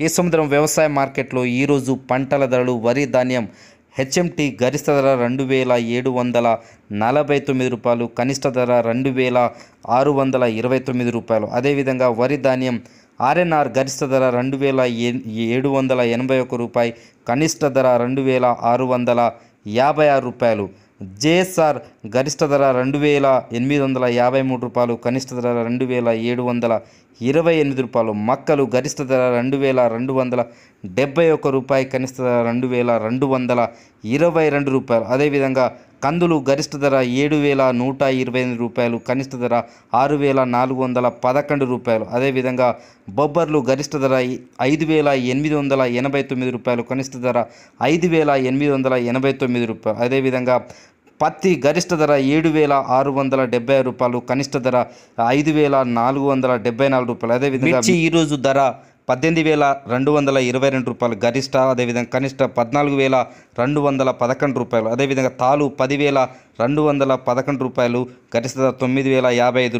కేసముద్రం వ్యవసాయ మార్కెట్లో ఈరోజు పంటల ధరలు వరి ధాన్యం హెచ్ఎంటి గరిష్ట ధర రెండు వేల ఏడు వందల నలభై తొమ్మిది రూపాయలు కనిష్ట ధర రెండు వేల ఆరు వందల ఇరవై తొమ్మిది రూపాయలు అదేవిధంగా వరి ధాన్యం ఆర్ఎన్ఆర్ గరిష్ట ధర రెండు వేల ఏడు వందల ఎనభై ఒక రూపాయి కనిష్ట ధర రెండు వేల ఆరు వందల యాభై ఆరు రూపాయలు జేఎస్ఆర్ గరిష్ట ధర రెండు వేల ఎనిమిది వందల యాభై మూడు రూపాయలు కనిష్ట ధర రెండు వేల ఏడు వందల ఇరవై ఎనిమిది రూపాయలు మక్కలు గరిష్ట ధర రెండు వేల రెండు వందల డెబ్బై ఒక్క రూపాయి కనిష్ట ధర రెండు వేల రెండు వందల ఇరవై రెండు రూపాయలు అదేవిధంగా కందులు గరిష్ట ధర ఏడు వేల నూట ఇరవై ఎనిమిది రూపాయలు కనిష్ట ధర ఆరు వేల నాలుగు వందల పదకొండు రూపాయలు అదేవిధంగా బొబ్బర్లు గరిష్ట ధర ఐదు వేల ఎనిమిది వందల ఎనభై తొమ్మిది రూపాయలు కనిష్ట ధర ఐదు వేల ఎనిమిది వందల ఎనభై తొమ్మిది రూపాయలు అదేవిధంగా పత్తి గరిష్ట ధర ఏడు వేల ఆరు వందల డెబ్బై రూపాయలు కనిష్ట ధర ఐదు వేల నాలుగు వందల డెబ్బై నాలుగు రూపాయలు అదేవిధంగా ఈరోజు ధర పద్దెనిమిది వేల రెండు వందల ఇరవై రెండు రూపాయలు గరిష్ట అదేవిధంగా కనిష్ట పద్నాలుగు వేల రెండు వందల పదకొండు రూపాయలు అదేవిధంగా తాలు పదివేల రెండు వందల పదకొండు రూపాయలు గరిష్ట తొమ్మిది వేల యాభై ఐదు